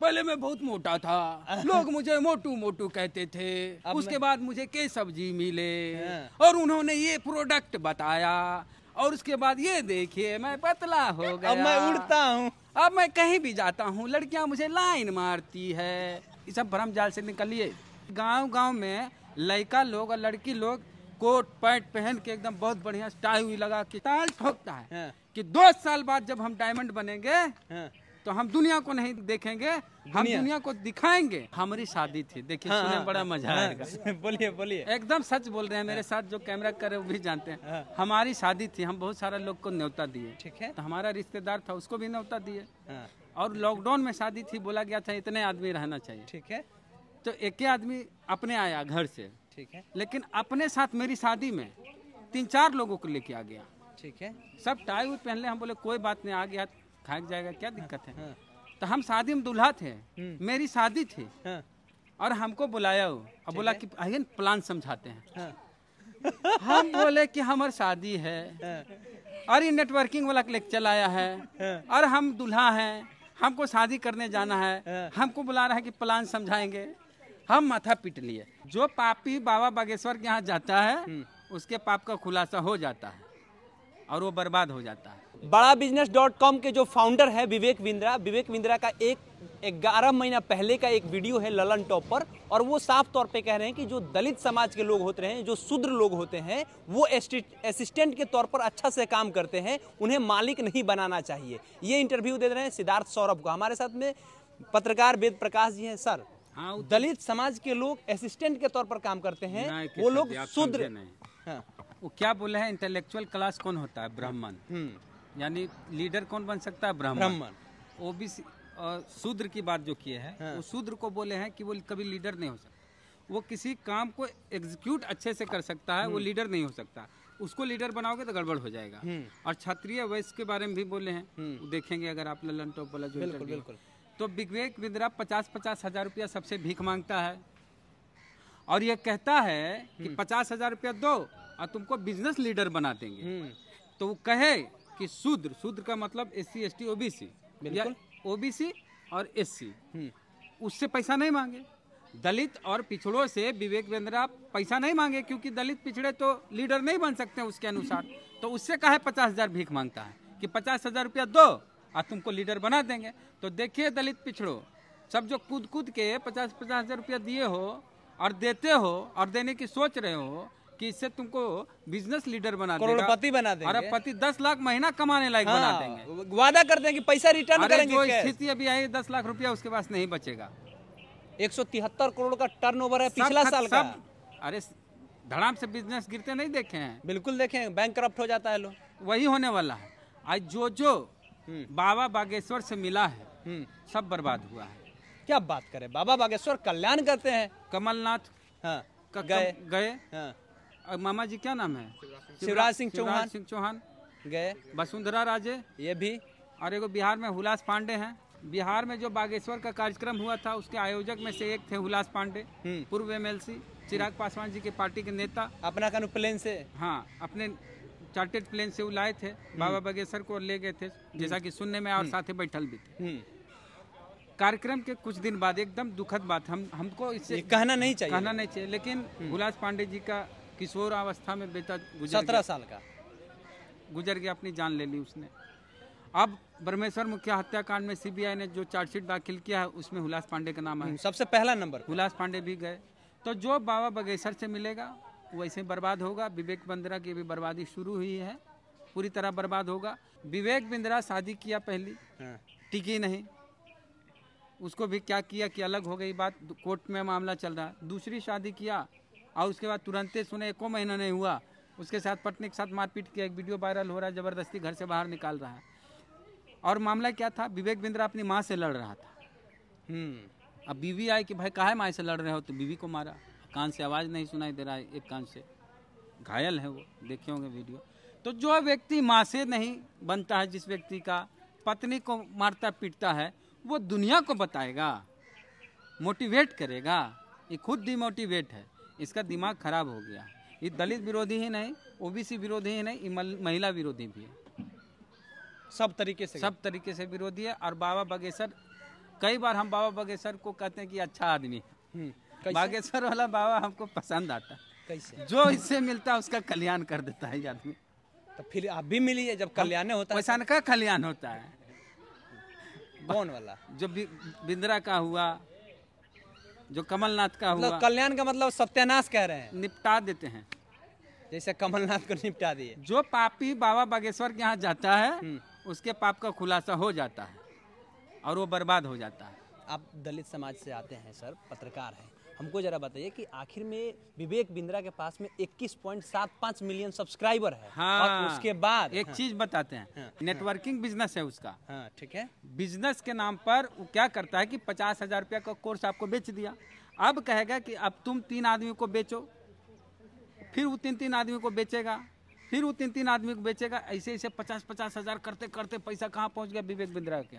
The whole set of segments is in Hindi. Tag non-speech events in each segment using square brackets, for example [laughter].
पहले मैं बहुत मोटा था [laughs] लोग मुझे मोटू मोटू कहते थे उसके बाद मुझे के सब्जी मिले हाँ। और उन्होंने ये प्रोडक्ट बताया और उसके बाद ये देखिए मैं पतला हो गया अब मैं उड़ता हूँ अब मैं कहीं भी जाता हूँ लड़कियाँ मुझे लाइन मारती है ये सब भ्रम जाल से निकलिए गांव गांव में लड़का लोग और लड़की लोग कोट पैंट पहन के एकदम बहुत बढ़िया टाई हुई लगा के ताल ठोकता है हाँ। कि दो साल बाद जब हम डायमंड बनेंगे हाँ। तो हम दुनिया को नहीं देखेंगे हम दुनिया को दिखाएंगे हमारी शादी थी देखिए हाँ, सुने बड़ा हाँ, मजा हाँ, आएगा [laughs] बोलिए बोलिए एकदम सच बोल रहे हैं मेरे साथ जो कैमरा कर रहे वो भी जानते हैं हाँ, हमारी शादी थी हम बहुत सारा लोग को न्योता दिए ठीक है तो हमारा रिश्तेदार था उसको भी न्योता दिए हाँ, और लॉकडाउन में शादी थी बोला गया था इतने आदमी रहना चाहिए ठीक है तो एक ही आदमी अपने आया घर से ठीक है लेकिन अपने साथ मेरी शादी में तीन चार लोगों को लेके आ गया ठीक है सब टाई पहन ले हम बोले कोई बात नहीं आ गया खाक जाएगा क्या दिक्कत है हाँ। तो हम शादी में दूल्हा थे हम्म। मेरी शादी थी हाँ। और हमको बुलाया वो और बोला कि आइए प्लान समझाते हैं हाँ। हम बोले कि हमारी शादी है और ये नेटवर्किंग वाला लेक्चर आया है और हम दूल्हा हैं हमको शादी करने जाना है हमको बुला रहा है कि प्लान समझाएंगे हम माथा पीट लिए जो पापी बाबा बागेश्वर के यहाँ जाता है हम्म। उसके पाप का खुलासा हो जाता है और वो बर्बाद हो जाता है बड़ा बिजनेस डॉट कॉम के जो फाउंडर है विवेक बिंद्रा विवेक विंद्रा का एक ग्यारह महीना पहले का एक वीडियो है ललन टॉप पर और वो साफ तौर पे कह रहे हैं कि जो दलित समाज के लोग होते हैं जो शूद्र लोग होते हैं वो असिस्टेंट के तौर पर अच्छा से काम करते हैं उन्हें मालिक नहीं बनाना चाहिए ये इंटरव्यू दे रहे हैं सिद्धार्थ सौरभ को हमारे साथ में पत्रकार वेद प्रकाश जी हैं सर हाँ दलित समाज के लोग असिस्टेंट के तौर पर काम करते हैं वो लोग शूद्र हाँ। वो क्या बोले हैं इंटेलेक्चुअल क्लास कौन होता है ब्राह्मण हम्म। यानी लीडर कौन बन सकता है ब्राह्मण ओबीसी शूद्र की बात जो किए हैं हाँ। वो शूद्र को बोले हैं कि वो कभी लीडर नहीं हो सकता वो किसी काम को एग्जीक्यूट अच्छे से कर सकता है वो हम्म। लीडर नहीं हो सकता उसको लीडर बनाओगे तो गड़बड़ हो जाएगा हम्म। और क्षत्रिय वैश्य के बारे में भी बोले हैं हम्म। देखेंगे अगर आप ललन टॉप वाला जो बिल्कुल, बिल्कुल। तो विवेक बिंद्रा पचास पचास हजार रुपया सबसे भीख मांगता है और यह कहता है कि पचास हजार रुपया दो और तुमको बिजनेस लीडर बना देंगे तो वो कहे कि शूद्र शूद्र का मतलब S C S T O B C O B C और एस सी हम्म। उससे पैसा नहीं मांगे दलित और पिछड़ों से विवेक बेंद्रा पैसा नहीं मांगे क्योंकि दलित पिछड़े तो लीडर नहीं बन सकते उसके अनुसार तो उससे कहा है पचास हजार भीख मांगता है कि पचास हजार रुपया दो और तुमको लीडर बना देंगे तो देखिए दलित पिछड़ो सब जो कूद कूद के पचास पचास हजार रुपया दिए हो और देते हो और देने की सोच रहे हो कि इससे तुमको बिजनेस लीडर बना करोड़पति बना देंगे अरे पति दस लाख महीना कमाने लायक हाँ, बना देंगे वादा कर देंगे पैसा रिटर्न करेंगे जो स्थिति अभी आई दस लाख रुपया उसके पास नहीं बचेगा एक सौ तिहत्तर करोड़ का टर्नओवर है पिछला साल का अरे धड़ाम से बिजनेस गिरते नहीं देखे हैं बिल्कुल देखे हैं बैंक करप्ट हो जाता है लोग वही होने वाला है आज जो जो हम्म। बाबा बागेश्वर से मिला है हम्म। सब बर्बाद हुआ है क्या बात करें बाबा बागेश्वर कल्याण करते हैं कमलनाथ हाँ, गए गए हाँ, मामा जी क्या नाम है शिवराज सिंह चौहान सिंह चौहान गए वसुंधरा राजे ये भी और एगो बिहार में हुलास पांडे हैं बिहार में जो बागेश्वर का कार्यक्रम हुआ था उसके आयोजक में से एक थे हुलास पांडे हम्म। पूर्व एम चिराग पासवान जी के पार्टी के नेता अपना प्लेन से हाँ अपने चार्टेड प्लेन से वो लाए थे हम्म। बाबा बागेश्वर को ले गए थे जैसा हम्म। कि सुनने में और साथ ही बैठल भी थे कार्यक्रम के कुछ दिन बाद एकदम दुखद बात हम हमको इससे कहना नहीं चाहिए कहना नहीं चाहिए लेकिन हुलास पांडे जी का किशोर अवस्था में बेटा सत्रह साल का गुजर गया अपनी जान ले ली उसने अब ब्रह्मेश्वर मुखिया हत्याकांड में सीबीआई ने जो चार्जशीट दाखिल किया है उसमें हुलास पांडे का नाम है हम्म, सबसे पहला नंबर हुलास पांडे भी गए तो जो बाबा बगेसर से मिलेगा वैसे बर्बाद होगा विवेक बंद्रा की भी बर्बादी शुरू हुई है पूरी तरह बर्बाद होगा विवेक बिंद्रा शादी किया पहली हाँ। टिकी नहीं उसको भी क्या किया कि अलग हो गई बात कोर्ट में मामला चल रहा है दूसरी शादी किया और उसके बाद तुरंत सुने एको महीना नहीं हुआ उसके साथ पत्नी के साथ मारपीट किया एक वीडियो वायरल हो रहा है ज़बरदस्ती घर से बाहर निकाल रहा है और मामला क्या था विवेक बिंद्रा अपनी माँ से लड़ रहा था हम्म। अब बीवी आई कि भाई कहा माँ से लड़ रहे हो तो बीवी को मारा कान से आवाज़ नहीं सुनाई दे रहा है एक कान से घायल है वो देखे होंगे वीडियो तो जो व्यक्ति माँ से नहीं बनता है जिस व्यक्ति का पत्नी को मारता पीटता है वो दुनिया को बताएगा मोटिवेट करेगा ये खुद डिमोटिवेट है इसका दिमाग खराब हो गया ये दलित विरोधी ही नहीं ओबीसी विरोधी ही नहीं महिला विरोधी भी है सब तरीके से सब तरीके से विरोधी है और बाबा बगेसर कई बार हम बाबा बगेसर को कहते हैं कि अच्छा आदमी है हम्म, बागेश्वर वाला बाबा हमको पसंद आता कैसे जो इससे मिलता है उसका कल्याण कर देता है आदमी तो फिर आप भी मिलिए जब कल्याण होता है किसान का कल्याण होता है कौन वाला जो बिंद्रा का हुआ जो कमलनाथ का मतलब हुआ कल्याण का मतलब सत्यानाश कह रहे हैं निपटा देते हैं जैसे कमलनाथ को निपटा दिए जो पापी बाबा बागेश्वर के यहाँ जाता है हम्म। उसके पाप का खुलासा हो जाता है और वो बर्बाद हो जाता है आप दलित समाज से आते हैं सर पत्रकार हैं हमको जरा बताइए कि आखिर में विवेक बिंद्रा के पास में 21.75 मिलियन सब्सक्राइबर है हाँ, और उसके बाद एक हाँ, चीज बताते हैं हाँ, नेटवर्किंग बिजनेस है उसका हाँ, ठीक हाँ, है बिजनेस के नाम पर वो क्या करता है कि पचास हजार रुपया का कोर्स आपको बेच दिया अब कहेगा कि अब तुम तीन आदमी को बेचो फिर वो तीन तीन आदमी को बेचेगा फिर वो तीन तीन आदमी को बेचेगा ऐसे ऐसे पचास पचास हजार करते करते पैसा कहाँ पहुँच गया विवेक बिंद्रा के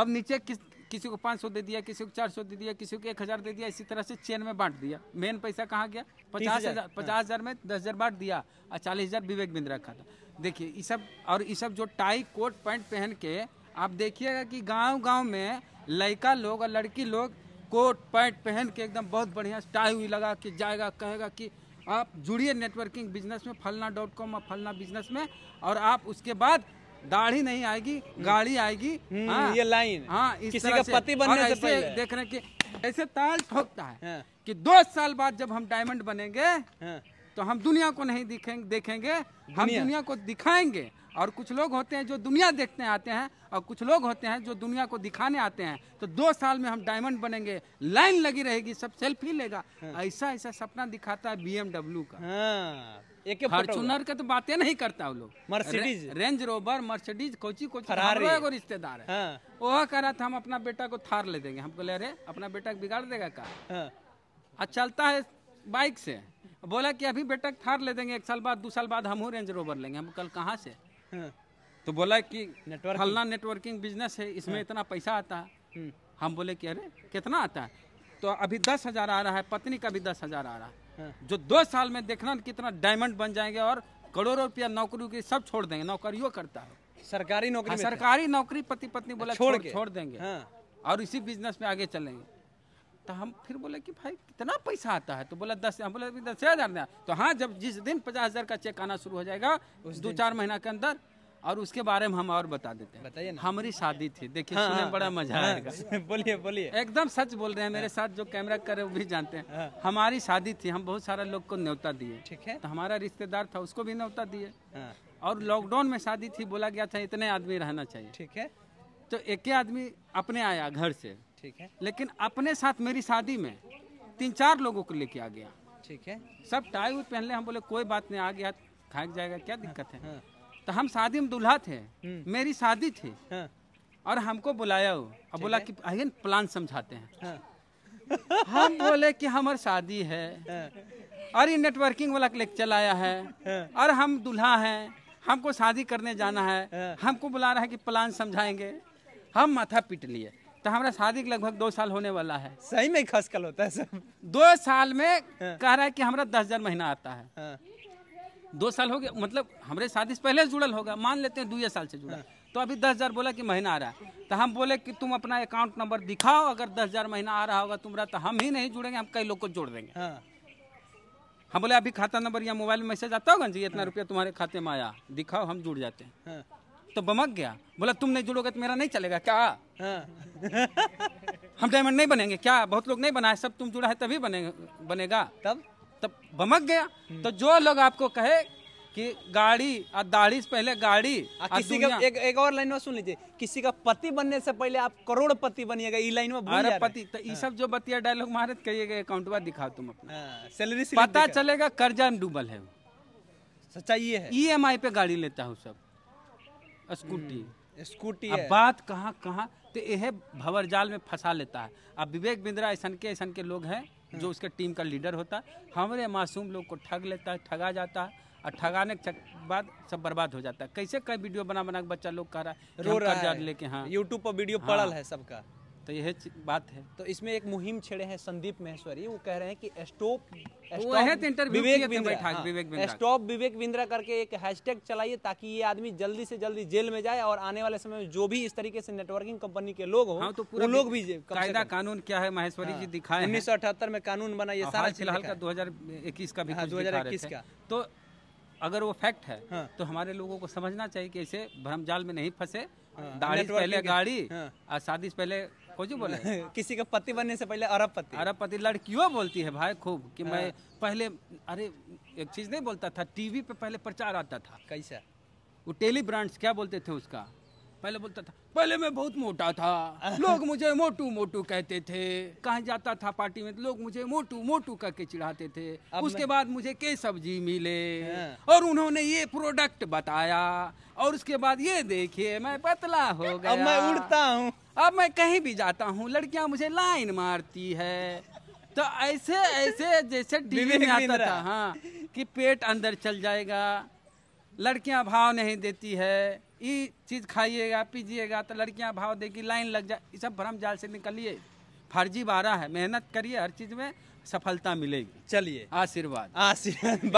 अब नीचे किस किसी को पाँच सौ दे दिया किसी को चार सौ दे दिया किसी को एक हजार दे दिया इसी तरह से चेन में बांट दिया मेन पैसा कहाँ गया पचास हजार पचास हजार में दस हजार बांट दिया और चालीस हजार विवेक बिंद्रा का था देखिए ये सब और ये सब जो टाई कोट पैंट पहन के आप देखिएगा कि गाँव गाँव में लड़का लोग और लड़की लोग कोट पैंट पहन के एकदम बहुत बढ़िया टाई हुई लगा के जाएगा कहेगा कि आप जुड़िए नेटवर्किंग बिजनेस में फलना डॉट कॉम और फलना बिजनेस में और आप उसके बाद दाढ़ी नहीं आएगी गाड़ी आएगी हम्म, हाँ, ये लाइन हाँ इस किसी का पति बनने से पहले देख रहे कि ऐसे ताल ठोकता है हाँ। कि दो साल बाद जब हम डायमंड बनेंगे हाँ। तो हम दुनिया को नहीं दिखेंगे देखेंगे हम दुनिया को दिखाएंगे और कुछ लोग होते हैं जो दुनिया देखने आते हैं और कुछ लोग होते हैं जो दुनिया को दिखाने आते हैं तो दो साल में हम डायमंड बनेंगे लाइन लगी रहेगी सब सेल्फी लेगा हाँ। ऐसा ऐसा सपना दिखाता है बीएमडब्ल्यू का हाँ। एक फॉर्चुनर का तो बातें नहीं करता वो लोग मर्सिडीज रे, रेंज रोवर मर्सिडीज कोची कोची फरारी को रिश्तेदार है वो हाँ। कह रहा था हम अपना बेटा को थार ले देंगे हमको ले रहे अपना बेटा बिगाड़ देगा का हाँ। चलता है बाइक से बोला कि अभी बेटा को थार ले देंगे एक साल बाद दो साल बाद हम रेंज रोवर लेंगे हम कल कहाँ से हाँ। तो बोला कि नेटवर्क फलना नेटवर्किंग बिजनेस है इसमें हाँ। इतना पैसा आता है हम्म। हम बोले कि अरे कितना आता है तो अभी दस हजार आ रहा है पत्नी का भी दस हजार आ रहा है हाँ। जो दो साल में देखना कितना डायमंड बन जाएंगे और करोड़ों रुपया नौकरियों की सब छोड़ देंगे नौकरियों करता है सरकारी नौकरी हाँ, सरकारी नौकरी पति पत्नी बोला छोड़ छोड़, छोड़ देंगे हाँ। और इसी बिजनेस में आगे चलेंगे तो हम फिर बोले कि भाई कितना पैसा आता है तो बोला दस हम बोले दस हजार तो हाँ जब जिस दिन पचास हजार का चेक आना शुरू हो जाएगा दो चार महीना के अंदर और उसके बारे में हम और बता देते हैं बताइए हमारी शादी थी देखिए हाँ, सुने हाँ, बड़ा मजा हाँ, आएगा बोलिए बोलिए एकदम सच बोल रहे हैं मेरे हाँ। साथ जो कैमरा कर रहे वो भी जानते हैं हाँ। हमारी शादी थी हम बहुत सारा लोग को न्योता दिए ठीक है तो हमारा रिश्तेदार था उसको भी न्योता दिए हाँ। और लॉकडाउन में शादी थी बोला गया था इतने आदमी रहना चाहिए ठीक है तो एक ही आदमी अपने आया घर से ठीक है लेकिन अपने साथ मेरी शादी में तीन चार लोगों को लेके आ गया ठीक है सब टाई पहले पहन ले हम बोले कोई बात नहीं आ गया खाक जाएगा क्या दिक्कत है तो हम शादी में दूल्हा थे हम्म। मेरी शादी थी हाँ। और हमको बुलाया हो अब बोला कि आइए प्लान समझाते हैं हाँ। हम बोले कि हमारे शादी है हाँ। और ये नेटवर्किंग वाला लेक्चर आया है हाँ। और हम दूल्हा हैं हमको शादी करने जाना है हाँ। हमको बुला रहा है कि प्लान समझाएंगे हम माथा पीट लिए तो हमारा शादी के लगभग दो साल होने वाला है सही में खसकल होता है सब दो साल में हाँ। कह रहा है कि हमारा दस हजार महीना आता है दो साल हो गया मतलब हमारे साथ इस पहले से जुड़ल होगा मान लेते हैं दो साल से जुड़ा हाँ। तो अभी दस हज़ार बोला कि महीना आ रहा है तो हम बोले कि तुम अपना अकाउंट नंबर दिखाओ अगर दस हज़ार महीना आ रहा होगा तुम्हारा तो हम ही नहीं जुड़ेंगे हम कई लोग को जोड़ देंगे हाँ। हम बोले अभी खाता नंबर या मोबाइल में मैसेज आता होगा जी इतना हाँ। रुपया तुम्हारे खाते में आया दिखाओ हम जुड़ जाते हैं तो बमक गया बोला तुम नहीं जुड़ोगे तो मेरा नहीं चलेगा क्या हम डायमंड नहीं बनेंगे क्या बहुत लोग नहीं बनाए सब तुम जुड़ा है तभी बने बनेगा तब तब भमक गया हम्म। तो जो लोग आपको कहे कि गाड़ी और दाढ़ी से पहले गाड़ी किसी का एक, एक और लाइन में सुन लीजिए किसी का पति बनने से पहले आप करोड़ पति बनिएगा ये लाइन में अरे पति तो ये हाँ। सब जो बतिया डायलॉग मारे कहिएगा अकाउंट बाद दिखाओ तुम अपना सैलरी हाँ, पता चलेगा कर्जा में डूबल है सच्चाई ये है ईएमआई e पे गाड़ी लेता हूँ सब स्कूटी हम्म, स्कूटी अब बात कहाँ कहाँ तो यह भंवर जाल में फंसा लेता है अब विवेक बिंद्रा ऐसा के ऐसा के लोग हैं जो उसके टीम का लीडर होता है हमारे मासूम लोग को ठग लेता है ठगा जाता है और ठगाने के बाद सब बर्बाद हो जाता है कैसे कई वीडियो बना बना के बच्चा लोग कह रहा है रो रहा है लेके हाँ यूट्यूब पर वीडियो पड़ा पड़ल हाँ। है सबका तो यह बात है तो इसमें एक मुहिम छेड़े हैं संदीप महेश्वरी वो कह रहे हैं कि स्टॉप तो विवेक बिंद्रा स्टॉप हाँ, विवेक बिंद्रा करके एक हैशटैग चलाइए ताकि ये आदमी जल्दी से जल्दी जेल में जाए और आने वाले समय में जो भी इस तरीके से नेटवर्किंग कंपनी के लोग हो हाँ, तो वो लोग भी कायदा कानून क्या है महेश्वरी हाँ। जी दिखाए उन्नीस में कानून बना ये सारा फिलहाल का दो का भी हाँ, दो का तो अगर वो फैक्ट है तो हमारे लोगों को समझना चाहिए कि ऐसे भ्रमजाल में नहीं फंसे दाढ़ी पहले गाड़ी और शादी पहले खोजू बोले [laughs] किसी का पति बनने से पहले अरब पति अरब पति लड़कियों बोलती है भाई खूब कि मैं हाँ। पहले अरे एक चीज नहीं बोलता था टीवी पे पहले प्रचार आता था कैसा वो टेली ब्रांड्स क्या बोलते थे उसका पहले बोलता था पहले मैं बहुत मोटा था [laughs] लोग मुझे मोटू मोटू कहते थे कहा जाता था पार्टी में लोग मुझे मोटू मोटू करके चिढ़ाते थे उसके मैं... बाद मुझे के सब्जी मिले हाँ। और उन्होंने ये प्रोडक्ट बताया और उसके बाद ये देखिए मैं पतला हो गया अब मैं उड़ता हूँ अब मैं कहीं भी जाता हूँ लड़कियाँ मुझे लाइन मारती है तो ऐसे ऐसे जैसे टीवी में आता था हाँ कि पेट अंदर चल जाएगा लड़कियां भाव नहीं देती है ये चीज़ खाइएगा पीजिएगा तो लड़कियां भाव देगी लाइन लग जाए ये सब भ्रम जाल से निकलिए फर्जी बारा है मेहनत करिए हर चीज़ में सफलता मिलेगी चलिए आशीर्वाद आशीर्वाद